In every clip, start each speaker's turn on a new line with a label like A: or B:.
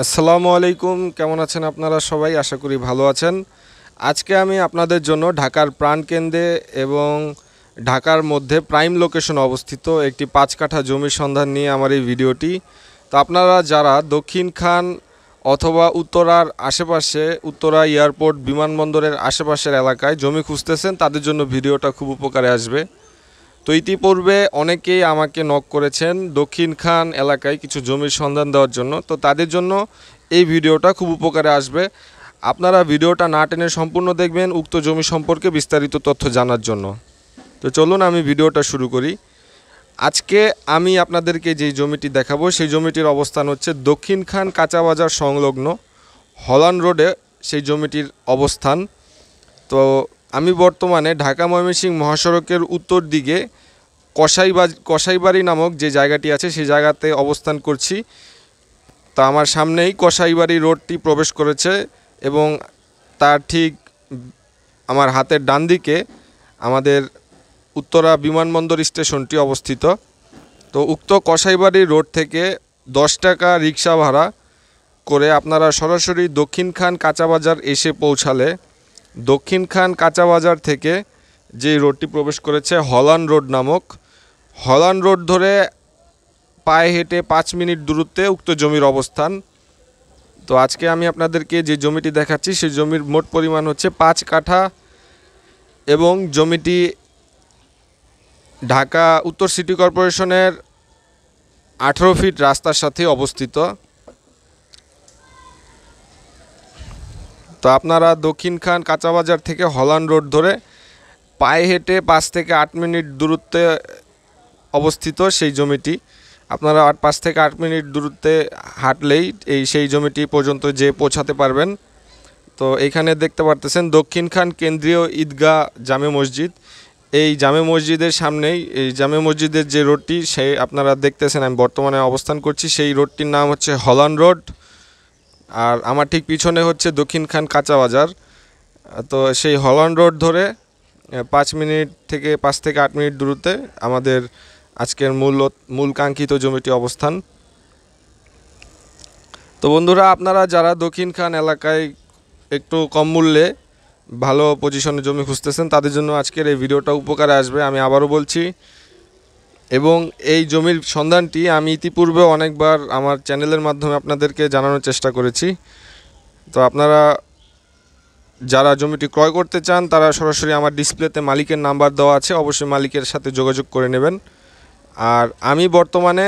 A: আসসালামু আলাইকুম কেমন আছেন আপনারা সবাই আশা করি ভালো আছেন আজকে আমি আপনাদের জন্য ঢাকার প্রাণকেন্দ্রে এবং ঢাকার মধ্যে প্রাইম লোকেশন অবস্থিত একটি পাঁচ কাঠা জমির সন্ধান নিয়ে আমার এই ভিডিওটি তো আপনারা যারা দক্ষিণ খান অথবা উত্তরার আশেপাশে উত্তরা এয়ারপোর্ট বিমানবন্দরের আশেপাশের এলাকায় জমি খুঁজতেছেন তাদের জন্য ভিডিওটা খুব উপকারে আসবে তো ইতিপূর্বে অনেকেই আমাকে নক করেছেন দক্ষিণ খান এলাকায় কিছু জমির সন্ধান দেওয়ার জন্য তো তাদের জন্য এই ভিডিওটা খুব উপকারে আসবে আপনারা ভিডিওটা না টেনে সম্পূর্ণ দেখবেন উক্ত জমি সম্পর্কে বিস্তারিত তথ্য জানার জন্য তো চলুন আমি ভিডিওটা শুরু করি আজকে আমি আপনাদেরকে যে জমিটি দেখাবো সেই জমিটির অবস্থান হচ্ছে দক্ষিণ খান কাঁচাবাজার সংলগ্ন হলান রোডে সেই জমিটির অবস্থান তো আমি বর্তমানে ঢাকা ময়মনসিংহ মহাসড়কের উত্তর দিকে কসাইবা কসাইবাড়ি নামক যে জায়গাটি আছে সেই জায়গাতে অবস্থান করছি তা আমার সামনেই কসাইবাড়ি রোডটি প্রবেশ করেছে এবং তার ঠিক আমার হাতের ডান দিকে আমাদের উত্তরা বিমানবন্দর স্টেশনটি অবস্থিত তো উক্ত কসাইবাড়ি রোড থেকে দশ টাকা রিক্সা ভাড়া করে আপনারা সরাসরি দক্ষিণখান কাঁচাবাজার এসে পৌঁছালে দক্ষিণ খান কাঁচা বাজার থেকে যে রোডটি প্রবেশ করেছে হলান রোড নামক হলান রোড ধরে পায়ে হেঁটে পাঁচ মিনিট দূরত্বে উক্ত জমির অবস্থান তো আজকে আমি আপনাদেরকে যে জমিটি দেখাচ্ছি সেই জমির মোট পরিমাণ হচ্ছে পাঁচ কাঠা এবং জমিটি ঢাকা উত্তর সিটি কর্পোরেশনের আঠেরো ফিট রাস্তার সাথে অবস্থিত তো আপনারা দক্ষিণ খান কাঁচাবাজার থেকে হলান রোড ধরে পায়ে হেঁটে পাঁচ থেকে আট মিনিট দূরত্বে অবস্থিত সেই জমিটি আপনারা আট পাঁচ থেকে আট মিনিট দূরত্বে হাঁটলেই এই সেই জমিটি পর্যন্ত যে পৌঁছাতে পারবেন তো এখানে দেখতে পারতেছেন দক্ষিণ খান কেন্দ্রীয় ঈদগাহ জামে মসজিদ এই জামে মসজিদের সামনেই এই জামে মসজিদের যে রোডটি সে আপনারা দেখতেছেন আমি বর্তমানে অবস্থান করছি সেই রোডটির নাম হচ্ছে হলান রোড আর আমার ঠিক পিছনে হচ্ছে দক্ষিণ খান কাঁচা বাজার তো সেই হল্যান্ড রোড ধরে পাঁচ মিনিট থেকে পাঁচ থেকে আট মিনিট দূরত্বে আমাদের আজকের মূল মূল কাঙ্ক্ষিত জমিটি অবস্থান তো বন্ধুরা আপনারা যারা দক্ষিণ খান এলাকায় একটু কম মূল্যে ভালো পজিশনে জমি খুঁজতেছেন তাদের জন্য আজকের এই ভিডিওটা উপকারে আসবে আমি আবারও বলছি এবং এই জমির সন্ধানটি আমি ইতিপূর্বে অনেকবার আমার চ্যানেলের মাধ্যমে আপনাদেরকে জানানোর চেষ্টা করেছি তো আপনারা যারা জমিটি ক্রয় করতে চান তারা সরাসরি আমার ডিসপ্লেতে মালিকের নাম্বার দেওয়া আছে অবশ্যই মালিকের সাথে যোগাযোগ করে নেবেন আর আমি বর্তমানে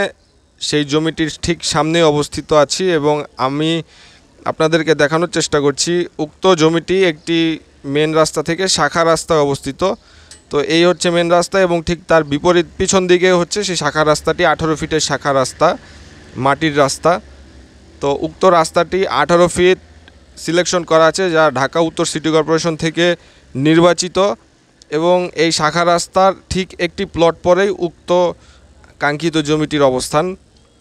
A: সেই জমিটির ঠিক সামনে অবস্থিত আছি এবং আমি আপনাদেরকে দেখানোর চেষ্টা করছি উক্ত জমিটি একটি মেন রাস্তা থেকে শাখা রাস্তায় অবস্থিত তো এই হচ্ছে মেন রাস্তা এবং ঠিক তার বিপরীত পিছন দিকে হচ্ছে সেই শাখা রাস্তাটি আঠারো ফিটের শাখা রাস্তা মাটির রাস্তা তো উক্ত রাস্তাটি আঠারো ফিট সিলেকশন করা আছে যা ঢাকা উত্তর সিটি কর্পোরেশন থেকে নির্বাচিত এবং এই শাখা রাস্তার ঠিক একটি প্লট পরেই উক্ত কাঙ্ক্ষিত জমিটির অবস্থান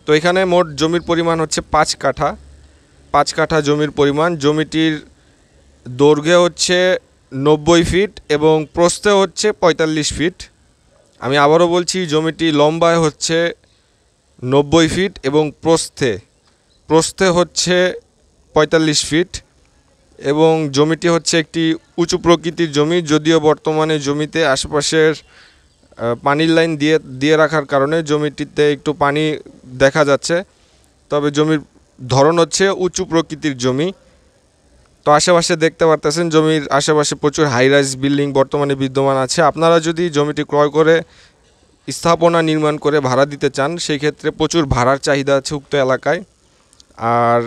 A: তো এখানে মোট জমির পরিমাণ হচ্ছে পাঁচ কাঠা পাঁচ কাঠা জমির পরিমাণ জমিটির দৈর্ঘ্যে হচ্ছে নব্বই ফিট এবং প্রস্থে হচ্ছে ৪৫ ফিট আমি আবারও বলছি জমিটি লম্বায় হচ্ছে নব্বই ফিট এবং প্রস্থে প্রস্থে হচ্ছে ৪৫ ফিট এবং জমিটি হচ্ছে একটি উঁচু প্রকৃতির জমি যদিও বর্তমানে জমিতে আশেপাশের পানির লাইন দিয়ে দিয়ে রাখার কারণে জমিটিতে একটু পানি দেখা যাচ্ছে তবে জমির ধরন হচ্ছে উঁচু প্রকৃতির জমি তো আশেপাশে দেখতে পারতেছেন জমির আশেপাশে প্রচুর হাইরাইজ বিল্ডিং বর্তমানে বিদ্যমান আছে আপনারা যদি জমিটি ক্রয় করে স্থাপনা নির্মাণ করে ভাড়া দিতে চান সেই ক্ষেত্রে প্রচুর ভাড়ার চাহিদা আছে উক্ত এলাকায় আর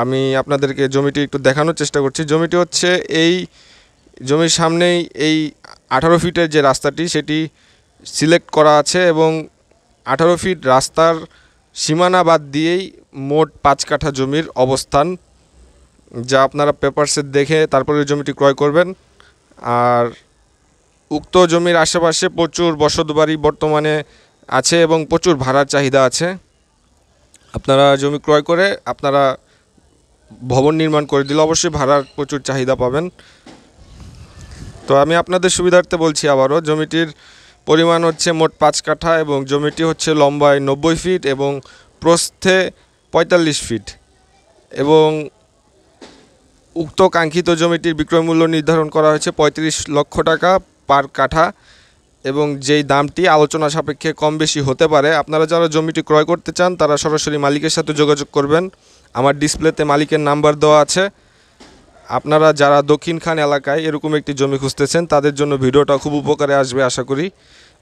A: আমি আপনাদেরকে জমিটি একটু দেখানোর চেষ্টা করছি জমিটি হচ্ছে এই জমির সামনেই এই আঠারো ফিটের যে রাস্তাটি সেটি সিলেক্ট করা আছে এবং আঠারো ফিট রাস্তার সীমানা বাদ দিয়েই মোট পাঁচ কাঠা জমির অবস্থান যা আপনারা পেপারসে দেখে তারপরে জমিটি ক্রয় করবেন আর উক্ত জমির আশেপাশে প্রচুর বসতবাড়ি বর্তমানে আছে এবং প্রচুর ভাড়ার চাহিদা আছে আপনারা জমি ক্রয় করে আপনারা ভবন নির্মাণ করে দিলে অবশ্যই ভাড়ার প্রচুর চাহিদা পাবেন তো আমি আপনাদের সুবিধার্থে বলছি আবারও জমিটির পরিমাণ হচ্ছে মোট পাঁচ কাঠা এবং জমিটি হচ্ছে লম্বায় নব্বই ফিট এবং প্রস্থে পঁয়তাল্লিশ ফিট এবং উক্ত কাঙ্ক্ষিত জমিটির বিক্রয় মূল্য নির্ধারণ করা হয়েছে ৩৫ লক্ষ টাকা পার কাঠা এবং যেই দামটি আলোচনা সাপেক্ষে কম বেশি হতে পারে আপনারা যারা জমিটি ক্রয় করতে চান তারা সরাসরি মালিকের সাথে যোগাযোগ করবেন আমার ডিসপ্লেতে মালিকের নাম্বার দেওয়া আছে আপনারা যারা দক্ষিণ খান এলাকায় এরকম একটি জমি খুঁজতেছেন তাদের জন্য ভিডিওটা খুব উপকারে আসবে আশা করি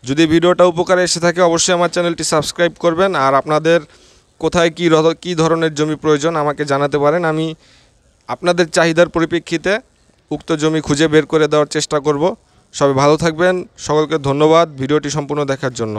A: যদি ভিডিওটা উপকারে এসে থাকে অবশ্যই আমার চ্যানেলটি সাবস্ক্রাইব করবেন আর আপনাদের কোথায় কী কী ধরনের জমি প্রয়োজন আমাকে জানাতে পারেন আমি আপনাদের চাহিদার পরিপ্রেক্ষিতে উক্ত জমি খুঁজে বের করে দেওয়ার চেষ্টা করব সবাই ভালো থাকবেন সকলকে ধন্যবাদ ভিডিওটি সম্পূর্ণ দেখার জন্য